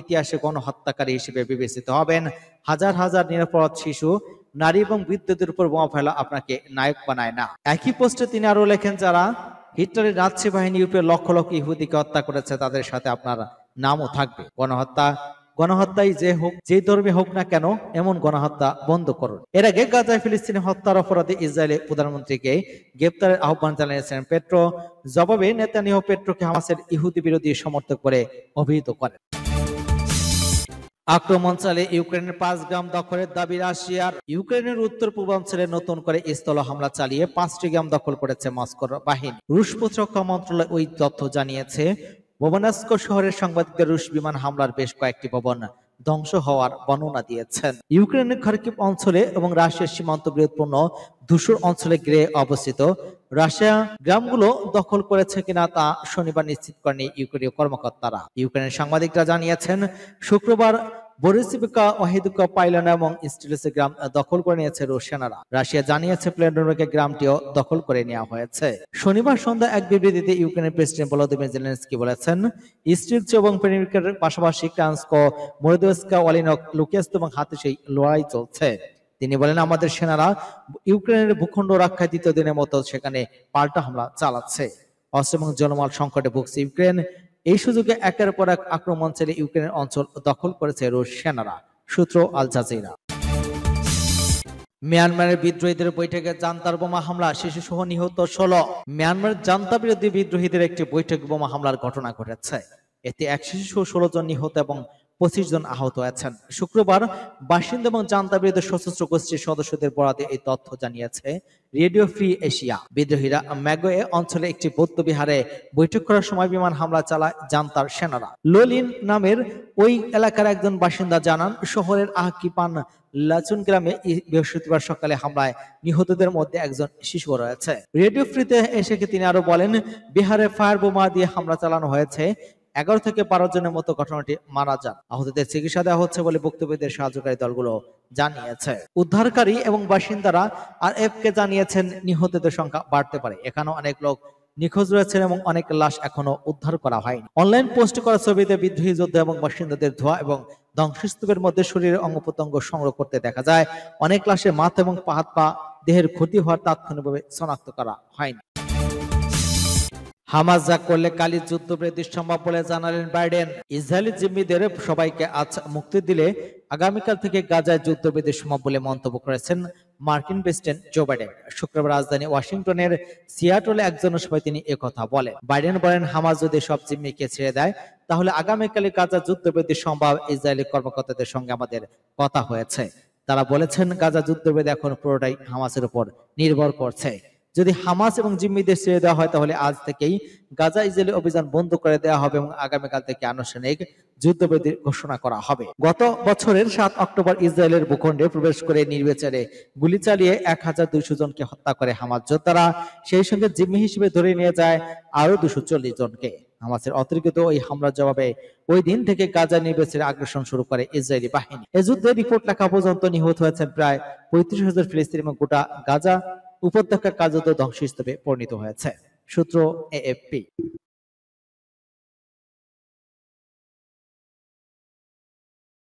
ইতিহাসে কোন হত্যাকারী হিসেবে বিবেচিত হবেন হাজার হাজার নিরাপরাধ শিশু নারী এবং বৃদ্ধদের উপর বোমা ফেলা আপনাকে নায়ক বানায় না একই পোস্টে তিনি আরো লেখেন যারা হিটলারের রাজ্য বাহিনী ইউরোপে লক্ষ লক্ষ ইহুদিকে হত্যা করেছে তাদের সাথে আপনার নামও থাকবে গণহত্যা গণহত্যাই যে হোক যে ধর্মে হোক না কেন এমন গণহত্যা বন্ধ করুন এর আগে গাজায় ফিলিস্তিনি হত্যার অপরাধে ইসরায়েলের প্রধানমন্ত্রীকে গ্রেপ্তারের আহ্বান জানিয়েছেন পেট্রো জবাবে নেতানিহ পেট্রোকে হামাসের ইহুদি বিরোধী সমর্থক করে অভিহিত করেন আক্রমণ চালে ইউক্রেনের পাঁচ গ্রাম দখলের দাবি রাশিয়ার ইউক্রেনের উত্তর পূর্বাঞ্চলে নতুন করে স্থল হামলা চালিয়ে পাঁচটি গ্রাম দখল করেছে মস্কোর বাহিনী রুশ প্রতিরক্ষা মন্ত্রণালয় ওই তথ্য জানিয়েছে ভুবনাস্কো শহরের সাংবাদিকদের রুশ বিমান হামলার বেশ কয়েকটি ভবন ধ্বংস হওয়ার বর্ণনা দিয়েছেন ইউক্রেনের খার্কিভ অঞ্চলে এবং রাশিয়ার সীমান্ত গৃহপূর্ণ ধূসর অঞ্চলে গৃহে অবস্থিত রাশিয়া গ্রামগুলো দখল করেছে কিনা তা শনিবার নিশ্চিত করেনি ইউক্রেনীয় কর্মকর্তারা ইউক্রেনের সাংবাদিকরা জানিয়েছেন শুক্রবার বরিসিপিকা অহিদুকা পাইলানা এবং স্টিলিসি গ্রাম দখল করে নিয়েছে রুশিয়ানারা রাশিয়া জানিয়েছে প্লেনরোকে গ্রামটিও দখল করে নেওয়া হয়েছে শনিবার সন্ধ্যা এক বিবৃতিতে ইউক্রেনের প্রেসিডেন্ট ভলোদিমির জেলেনস্কি বলেছেন স্টিলচ এবং প্রেমিকের পাশাপাশি ক্রান্সকো মোরদোয়েস্কা ওয়ালিনক লুকেস্ত এবং হাতে সেই লড়াই চলছে তিনি বলেন আমাদের সেনারা ইউক্রেনের ভূখণ্ড রক্ষায় দ্বিতীয় দিনের মতো সেখানে পাল্টা হামলা চালাচ্ছে অস্ত্র এবং জনমাল সংকটে ভুগছে ইউক্রেন এই সুযোগে একের পর এক আক্রমণ চালিয়ে ইউক্রেনের অঞ্চল দখল করেছে রুশ সেনারা সূত্র আল জাজিরা মিয়ানমারের বিদ্রোহীদের বৈঠকে জান্তার বোমা হামলা শিশু সহ নিহত ষোলো মিয়ানমারের জান্তা বিরোধী বিদ্রোহীদের একটি বৈঠক বোমা হামলার ঘটনা ঘটেছে এতে এক শিশু সহ ষোলো জন নিহত এবং পঁচিশ জন আহত আছেন শুক্রবার বাসিন্দা এবং জান্তা বিরোধী সশস্ত্র গোষ্ঠীর সদস্যদের বরাতে এই তথ্য জানিয়েছে রেডিও ফ্রি এশিয়া বিদ্রোহীরা ম্যাগোয়ে অঞ্চলে একটি বৌদ্ধ বিহারে বৈঠক করার সময় বিমান হামলা চালায় জান্তার সেনারা লোলিন নামের ওই এলাকার একজন বাসিন্দা জানান শহরের আহকিপান লাচুন গ্রামে বৃহস্পতিবার সকালে হামলায় নিহতদের মধ্যে একজন শিশু রয়েছে রেডিও ফ্রিতে এসে তিনি আরো বলেন বিহারে ফায়ার বোমা দিয়ে হামলা চালানো হয়েছে এগারো থেকে বারো জনের মতো ঘটনাটি মারা যান আহতদের চিকিৎসা দেওয়া হচ্ছে বলে বক্তব্যদের সাহায্যকারী দলগুলো জানিয়েছে উদ্ধারকারী এবং বাসিন্দারা আর এফ কে জানিয়েছেন নিহতদের সংখ্যা বাড়তে পারে এখানেও অনেক লোক নিখোঁজ রয়েছেন এবং অনেক লাশ এখনো উদ্ধার করা হয়নি অনলাইন পোস্ট করা ছবিতে বিদ্রোহী যোদ্ধা এবং বাসিন্দাদের ধোয়া এবং ধ্বংসস্তূপের মধ্যে শরীরের অঙ্গ প্রত্যঙ্গ সংগ্রহ করতে দেখা যায় অনেক লাশে মাথা এবং পাহাত পা দেহের ক্ষতি হওয়ার তাৎক্ষণিকভাবে শনাক্ত করা হয়নি হামাজ যা করলে কালি যুদ্ধবৃদ্ধি সম্ভব বলে জানালেন বাইডেন ইসরায়েলি জিম্মিদের সবাইকে আজ মুক্তি দিলে আগামীকাল থেকে গাজায় যুদ্ধবৃদ্ধি সম্ভব বলে মন্তব্য করেছেন মার্কিন প্রেসিডেন্ট জো বাইডেন শুক্রবার রাজধানী ওয়াশিংটনের সিয়াটলে একজন সভায় তিনি একথা বলেন বাইডেন বলেন হামাজ যদি সব জিম্মিকে ছেড়ে দেয় তাহলে আগামীকালে গাজা যুদ্ধবৃদ্ধি সম্ভব ইসরায়েলি কর্মকর্তাদের সঙ্গে আমাদের কথা হয়েছে তারা বলেছেন গাজা যুদ্ধবিদ এখন পুরোটাই হামাসের উপর নির্ভর করছে যদি হামাস এবং জিম্মিদের ছেড়ে দেওয়া হয় তাহলে আজ থেকেই গাজা ইসরায়েলি অভিযান বন্ধ করে দেওয়া হবে এবং আগামীকাল থেকে আনুষ্ঠানিক যুদ্ধবিধি ঘোষণা করা হবে গত বছরের সাত অক্টোবর ইসরায়েলের ভূখণ্ডে প্রবেশ করে নির্বিচারে গুলি চালিয়ে এক হাজার দুইশো জনকে হত্যা করে হামাস যোদ্ধারা সেই সঙ্গে জিম্মি হিসেবে ধরে নিয়ে যায় আরো দুশো চল্লিশ জনকে হামাসের অতিরিক্ত ওই হামলার জবাবে ওই দিন থেকে গাজা নির্বাচনের আগ্রাসন শুরু করে ইসরায়েলি বাহিনী এ যুদ্ধে রিপোর্ট লেখা পর্যন্ত নিহত হয়েছেন প্রায় পঁয়ত্রিশ হাজার ফিলিস্তিনি এবং গোটা গাজা উপত্যকার কার্যত ধ্বংসস্তূপে পরিণত হয়েছে সূত্র এএফপি